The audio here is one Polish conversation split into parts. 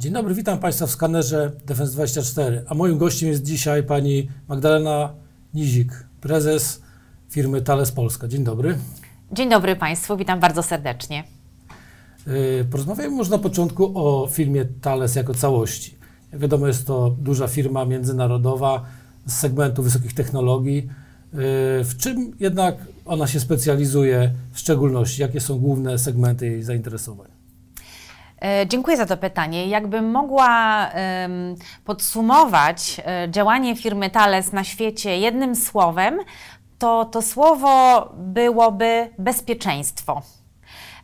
Dzień dobry, witam Państwa w skanerze Defense24, a moim gościem jest dzisiaj pani Magdalena Nizik, prezes firmy Thales Polska. Dzień dobry. Dzień dobry Państwu, witam bardzo serdecznie. Y, Porozmawiamy może na początku o firmie Thales jako całości. Jak wiadomo, jest to duża firma międzynarodowa z segmentu wysokich technologii. Y, w czym jednak ona się specjalizuje w szczególności? Jakie są główne segmenty jej zainteresowań? E, dziękuję za to pytanie. Jakbym mogła podsumować e, działanie firmy Thales na świecie jednym słowem, to to słowo byłoby bezpieczeństwo.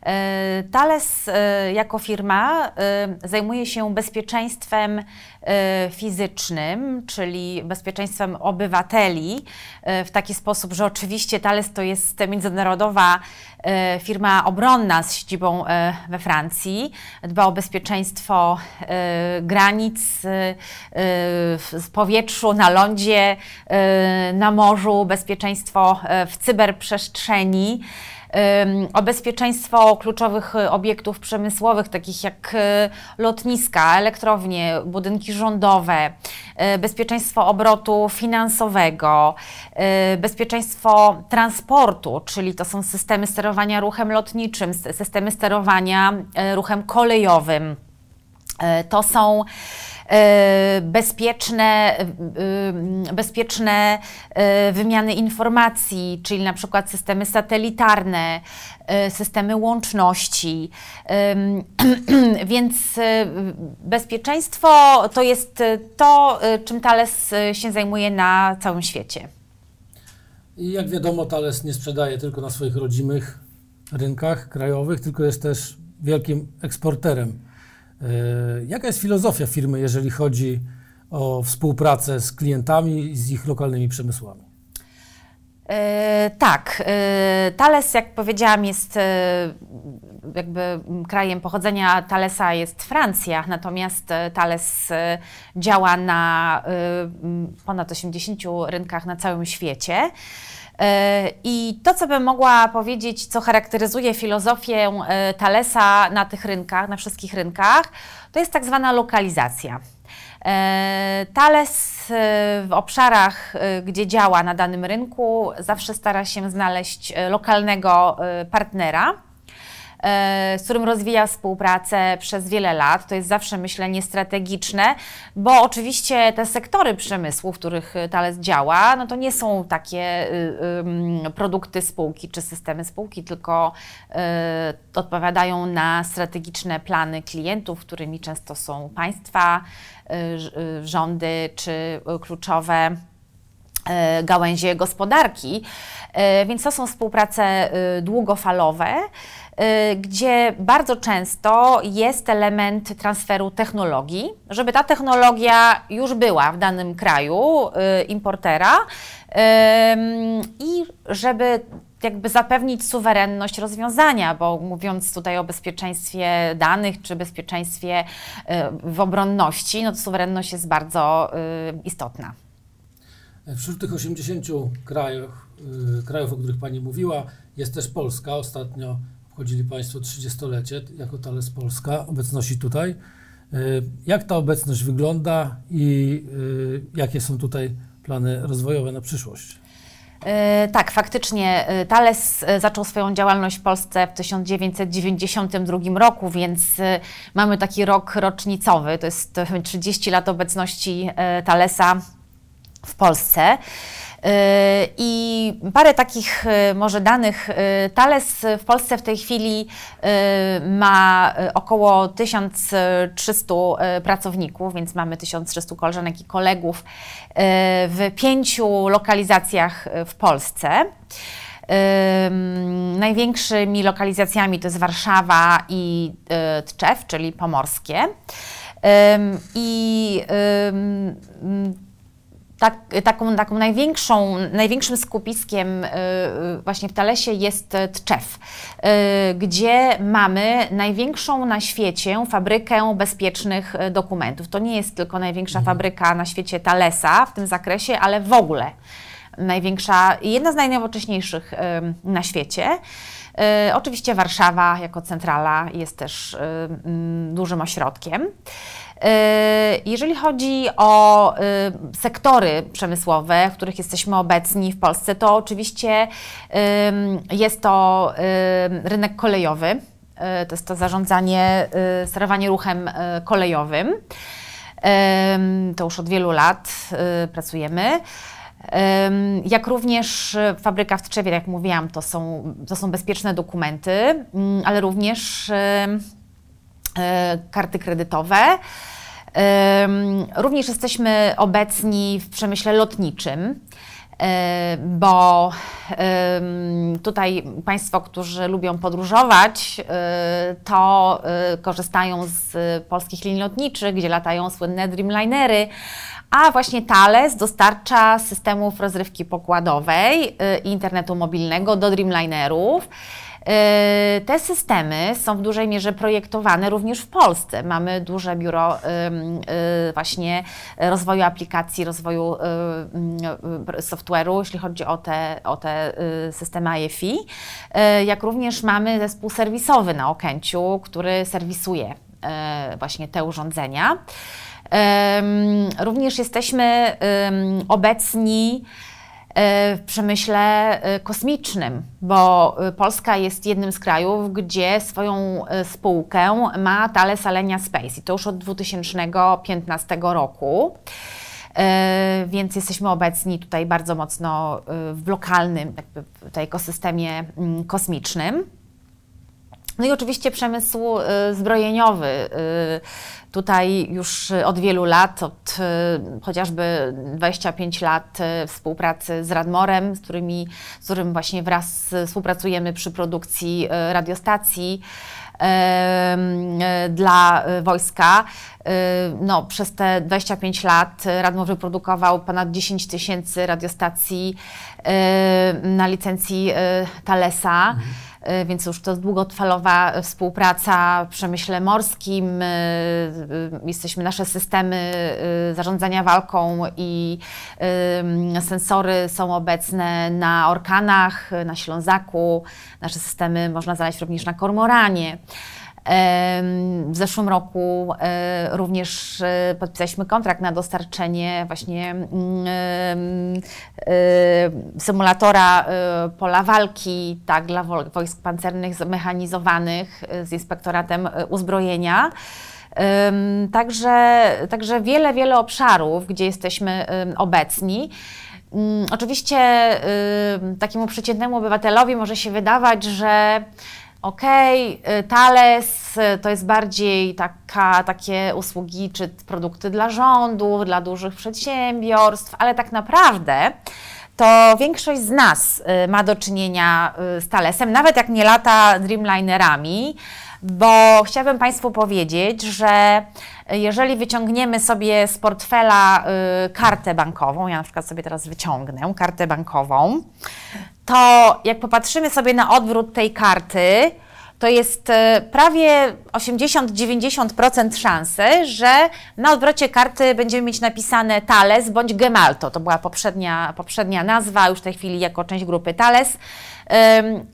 E, Thales e, jako firma e, zajmuje się bezpieczeństwem fizycznym, czyli bezpieczeństwem obywateli w taki sposób, że oczywiście Thales to jest międzynarodowa firma obronna z siedzibą we Francji, dba o bezpieczeństwo granic w powietrzu, na lądzie, na morzu, bezpieczeństwo w cyberprzestrzeni o bezpieczeństwo kluczowych y, obiektów przemysłowych, takich jak y, lotniska, elektrownie, budynki rządowe, y, bezpieczeństwo obrotu finansowego, bezpieczeństwo transportu, czyli to są systemy sterowania ruchem lotniczym, systemy sterowania ruchem kolejowym. To są E, bezpieczne, e, bezpieczne e, wymiany informacji, czyli na przykład systemy satelitarne, systemy łączności. Więc bezpieczeństwo to jest to, czym Thales się zajmuje na całym świecie. I jak wiadomo, Thales nie sprzedaje tylko na swoich rodzimych rynkach krajowych, tylko jest też wielkim eksporterem E, jaka jest filozofia firmy, jeżeli chodzi o współpracę z klientami i z ich lokalnymi przemysłami? E, tak. E, Thales, jak powiedziałam, jest e, jakby krajem pochodzenia Thalesa jest Francja, natomiast Thales działa na ponad 80 rynkach na całym świecie. I to, co bym mogła powiedzieć, co charakteryzuje filozofię e, Talesa na tych rynkach, na wszystkich rynkach, to jest tak zwana lokalizacja. E, Thales e, w obszarach, gdzie działa na danym rynku, zawsze stara się znaleźć lokalnego partnera E, z którym rozwija współpracę przez wiele lat. To jest zawsze myślenie strategiczne, bo oczywiście te sektory przemysłu, w których e, Thales działa, no to nie są takie e, produkty spółki czy systemy spółki, tylko odpowiadają na strategiczne plany klientów, którymi często są państwa, rządy czy kluczowe gałęzie gospodarki. Więc to są współprace długofalowe. Y, gdzie bardzo często jest element transferu technologii, żeby ta technologia już była w danym kraju y, importera y, i żeby jakby zapewnić suwerenność rozwiązania, bo mówiąc tutaj o bezpieczeństwie danych czy bezpieczeństwie w obronności, no to suwerenność jest bardzo istotna. Wśród tych 80 krajów, krajów, o których Pani mówiła, jest też Polska. Ostatnio obchodzili Państwo 30-lecie jako Thales Polska, obecności tutaj. E, jak ta obecność wygląda i e, jakie są tutaj plany rozwojowe na przyszłość? E, tak, faktycznie Thales zaczął swoją działalność w Polsce w 1992 roku, więc mamy taki rok rocznicowy, to jest 30 lat obecności Thalesa w Polsce. E, I parę takich e, może danych. E, Thales w Polsce w tej chwili ma około 1300 pracowników, więc mamy 1300 koleżanek i kolegów w pięciu lokalizacjach w Polsce. największymi lokalizacjami to jest Warszawa i Tczew, czyli Pomorskie. I tak, taką, taką największą, największym skupiskiem y, y, właśnie w Talesie jest Tczew, y, gdzie mamy największą na świecie fabrykę bezpiecznych dokumentów. To nie jest tylko największa mhm. fabryka na świecie Talesa w tym zakresie, ale w ogóle największa, jedna z najnowocześniejszych na świecie. Oczywiście Warszawa jako centrala jest też dużym ośrodkiem. E, jeżeli chodzi o e, sektory przemysłowe, w których jesteśmy obecni w Polsce, to oczywiście jest to rynek kolejowy, e, to jest to zarządzanie, sterowanie ruchem kolejowym. To już od wielu lat pracujemy. Jak również fabryka w Tczewie, jak mówiłam, to są, to są bezpieczne dokumenty, mm, ale również E, karty kredytowe. Również jesteśmy obecni w przemyśle lotniczym e, bo tutaj Państwo, którzy lubią podróżować, e, to korzystają z polskich linii lotniczych, gdzie latają słynne Dreamlinery, a właśnie Thales dostarcza systemów rozrywki pokładowej i internetu mobilnego do Dreamlinerów. E, te systemy są w dużej mierze projektowane również w Polsce. Mamy duże biuro e, właśnie rozwoju aplikacji, rozwoju e, software'u, jeśli chodzi o te, o te systemy IFI, jak również mamy zespół serwisowy na Okęciu, który serwisuje właśnie te urządzenia. Również jesteśmy obecni E, w przemyśle e, kosmicznym, bo e, Polska jest jednym z krajów, gdzie swoją spółkę ma Thales Alenia Space i to już od 2015 roku. więc jesteśmy obecni tutaj bardzo mocno w lokalnym jakby, w ekosystemie mm, kosmicznym. No i oczywiście przemysł y, zbrojeniowy. Y, tutaj już od wielu lat, od y, chociażby 25 lat współpracy z Radmorem, z, którymi, z którym właśnie wraz współpracujemy przy produkcji radiostacji dla wojska. No, przez te 25 lat Radmów wyprodukował ponad 10 tysięcy radiostacji na licencji Talesa. Mhm. E, więc już to długofalowa e, współpraca w przemyśle morskim. E, jesteśmy nasze systemy zarządzania walką i sensory są obecne na orkanach, na Ślązaku. Nasze systemy można znaleźć również na kormoranie. W zeszłym roku e, również e, podpisaliśmy kontrakt na dostarczenie właśnie mm, e, symulatora pola walki tak, dla wojsk pancernych zmechanizowanych z inspektoratem uzbrojenia. Także, także wiele, wiele obszarów, gdzie jesteśmy obecni. Mm, oczywiście takiemu przeciętnemu obywatelowi może się wydawać, że Okej, okay, Thales y, to jest bardziej taka, takie usługi czy produkty dla rządów, dla dużych przedsiębiorstw, ale tak naprawdę to większość z nas y, ma do czynienia y, z Thalesem, nawet jak nie lata Dreamlinerami, bo chciałabym Państwu powiedzieć, że jeżeli wyciągniemy sobie z portfela kartę bankową, ja na przykład sobie teraz wyciągnę kartę bankową, to jak popatrzymy sobie na odwrót tej karty, to jest e, prawie 80-90% szansy, że na odwrocie karty będziemy mieć napisane Thales bądź Gemalto. To była poprzednia, poprzednia nazwa, już w tej chwili jako część grupy Thales,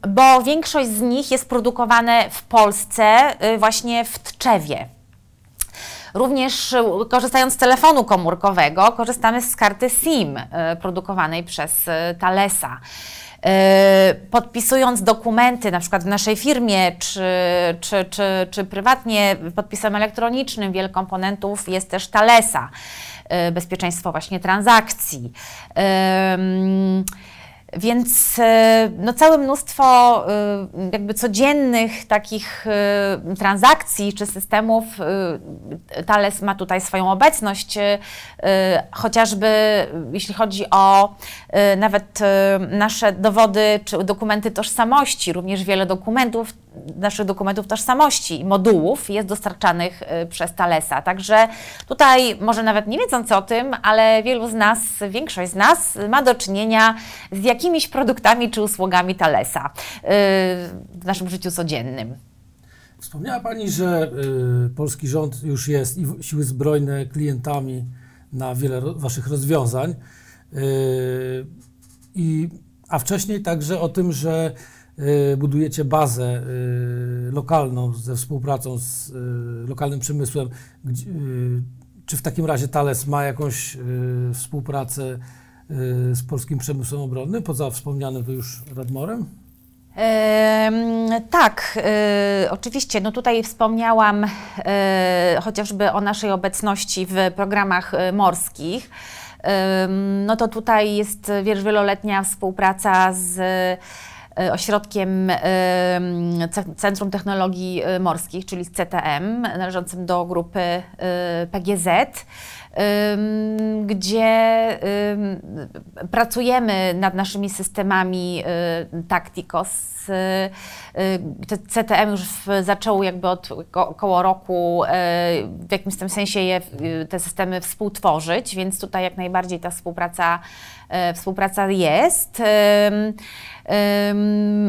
bo większość z nich jest produkowane w Polsce, e, właśnie w Tczewie. Również e, korzystając z telefonu komórkowego, korzystamy z karty SIM produkowanej przez Thalesa. E, podpisując dokumenty, na przykład w naszej firmie, czy, czy, czy, czy prywatnie podpisem elektronicznym wiele komponentów jest też Talesa, e, bezpieczeństwo właśnie transakcji. Więc e, no, całe mnóstwo e, jakby codziennych takich e, transakcji czy systemów, Thales ma tutaj swoją obecność, chociażby jeśli chodzi o nawet nasze dowody czy dokumenty tożsamości, również wiele dokumentów naszych dokumentów tożsamości, modułów jest dostarczanych y, przez Thalesa. Także tutaj, może nawet nie wiedząc o tym, ale wielu z nas, większość z nas ma do czynienia z jakimiś produktami czy usługami Thalesa y, w naszym życiu codziennym. Wspomniała Pani, że y, polski rząd już jest i siły zbrojne klientami na wiele Waszych rozwiązań. I, a wcześniej także o tym, że Y, budujecie bazę y, lokalną ze współpracą z y, lokalnym przemysłem. Czy w takim razie Thales ma jakąś współpracę z polskim przemysłem obronnym, poza wspomnianym tu już Radmorem? E, tak, e, oczywiście. No tutaj wspomniałam e, chociażby o naszej obecności w programach morskich. no to tutaj jest wieloletnia współpraca z E, ośrodkiem e, Centrum Technologii e, Morskich, czyli CTM, należącym do grupy PGZ, gdzie pracujemy nad naszymi systemami Tacticos. CTM już zaczął jakby od około roku w jakimś tam sensie je, te systemy współtworzyć, więc tutaj jak najbardziej ta współpraca E, współpraca jest.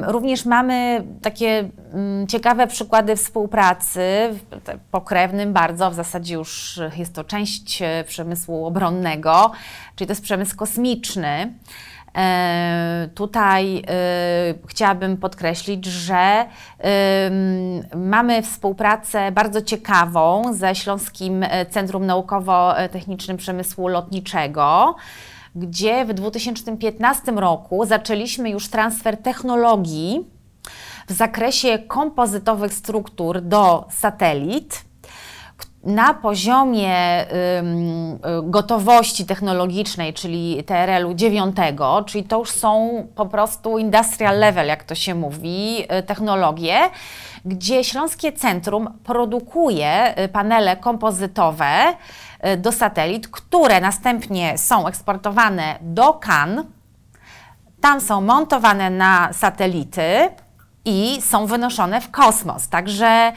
Również mamy takie mm, ciekawe przykłady współpracy, pokrewnym bardzo, w zasadzie już jest to część e, przemysłu obronnego, czyli to jest przemysł kosmiczny. E, tutaj y, chciałabym podkreślić, że mamy współpracę bardzo ciekawą ze Śląskim Centrum Naukowo-Technicznym Przemysłu Lotniczego gdzie w 2015 roku zaczęliśmy już transfer technologii w zakresie kompozytowych struktur do satelit na poziomie y, gotowości technologicznej, czyli TRL-u 9, czyli to już są po prostu industrial level, jak to się mówi, y, technologie, gdzie Śląskie Centrum produkuje y, panele kompozytowe do satelit, które następnie są eksportowane do Kan. Tam są montowane na satelity i są wynoszone w kosmos. Także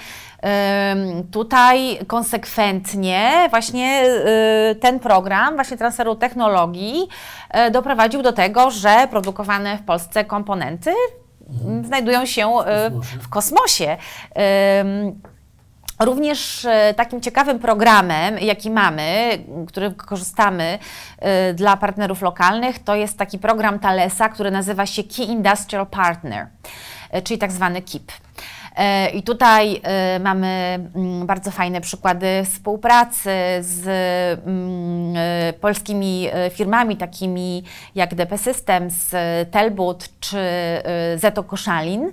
tutaj konsekwentnie właśnie y, ten program właśnie transferu technologii e, doprowadził do tego, że produkowane w Polsce komponenty mhm. znajdują się e, w kosmosie. Również e, takim ciekawym programem, jaki mamy, który korzystamy dla partnerów lokalnych, to jest taki program Talesa, który nazywa się Key Industrial Partner, czyli tak zwany KIP. E, I tutaj e, mamy mm, bardzo fajne przykłady współpracy z mm, e, polskimi firmami takimi jak DP Systems, Telbut czy Zeto Koszalin,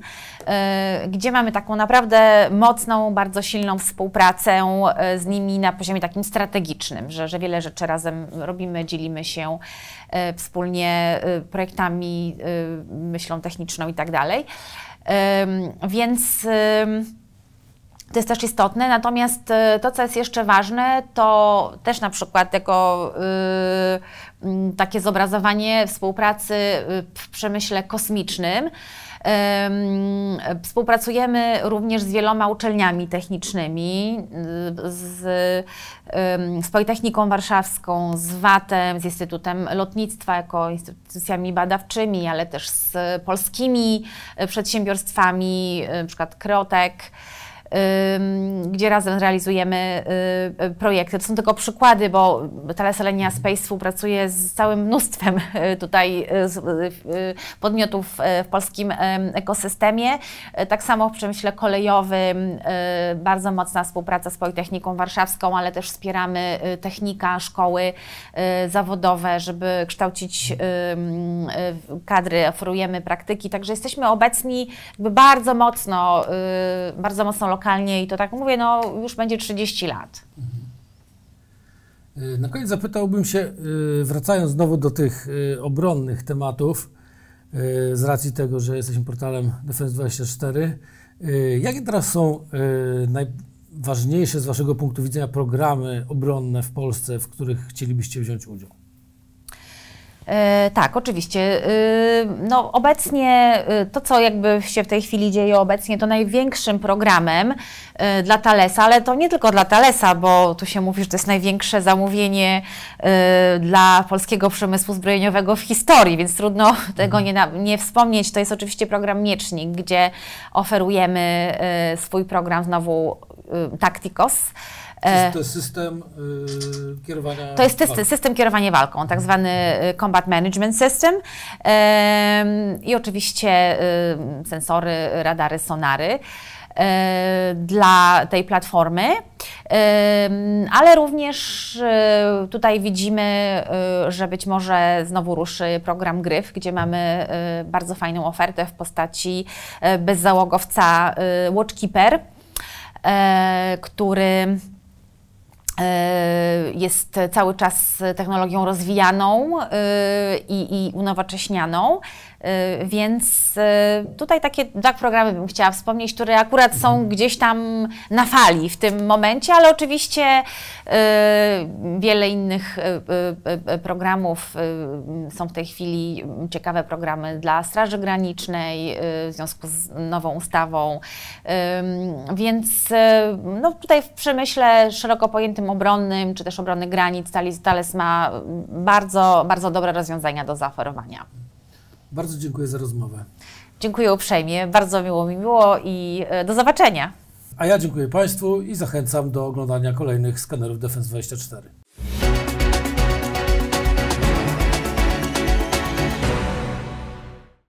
gdzie mamy taką naprawdę mocną, bardzo silną współpracę z nimi na poziomie takim strategicznym, że, że wiele rzeczy razem robimy, dzielimy się wspólnie projektami, myślą techniczną i tak dalej. Więc to jest też istotne. Natomiast e, to, co jest jeszcze ważne, to też na przykład jako y, takie zobrazowanie współpracy y, w przemyśle kosmicznym. Współpracujemy również z wieloma uczelniami technicznymi, y, z, z Politechniką Warszawską, z WAT-em, z Instytutem Lotnictwa jako instytucjami badawczymi, ale też z polskimi e, przedsiębiorstwami, e, np. Kreotek gdzie razem realizujemy y, y, projekty. To są tylko przykłady, bo Teleselenia mhm. Space współpracuje z całym mnóstwem y, tutaj podmiotów w polskim ekosystemie. Tak samo w przemyśle kolejowym bardzo mocna współpraca z Politechniką Warszawską, ale też wspieramy technika, szkoły zawodowe, żeby kształcić kadry, oferujemy praktyki, także jesteśmy obecni bardzo mocno, bardzo mocno lokalnie lokalnie i to tak mówię, no już będzie 30 lat. Mhm. Y, na koniec zapytałbym się, y, wracając znowu do tych y, obronnych tematów, z racji tego, że jesteśmy portalem Defense24, jakie teraz są najważniejsze z Waszego punktu widzenia programy obronne w Polsce, w których chcielibyście wziąć udział? E, tak, oczywiście. E, no, obecnie e, to, co jakby się w tej chwili dzieje obecnie, to największym programem dla Talesa, ale to nie tylko dla Talesa, bo tu się mówi, że to jest największe zamówienie dla polskiego przemysłu zbrojeniowego w historii, więc trudno tego nie, nie wspomnieć. To jest oczywiście program Miecznik, gdzie oferujemy swój program znowu Taktikos E, to jest system yy, kierowania. To jest system, system kierowania walką, tak zwany y, Combat Management System. Yy, I oczywiście yy, sensory, radary, sonary y, dla tej platformy, ale również y, tutaj widzimy, że być może znowu ruszy program Gryf, gdzie mamy bardzo fajną ofertę w postaci bezzałogowca Watchkeeper, który E, jest cały czas technologią rozwijaną e, i, i unowocześnianą. Y, więc y, tutaj takie dwa programy bym chciała wspomnieć, które akurat są gdzieś tam na fali w tym momencie, ale oczywiście y, wiele innych programów są w tej chwili ciekawe programy dla Straży Granicznej w związku z nową ustawą. Więc no, tutaj w przemyśle szeroko pojętym obronnym, czy też obrony granic, Thales ma bardzo, bardzo dobre rozwiązania do zaoferowania. Bardzo dziękuję za rozmowę. Dziękuję uprzejmie, bardzo miło mi było i e, do zobaczenia. A ja dziękuję Państwu i zachęcam do oglądania kolejnych skanerów Defense 24.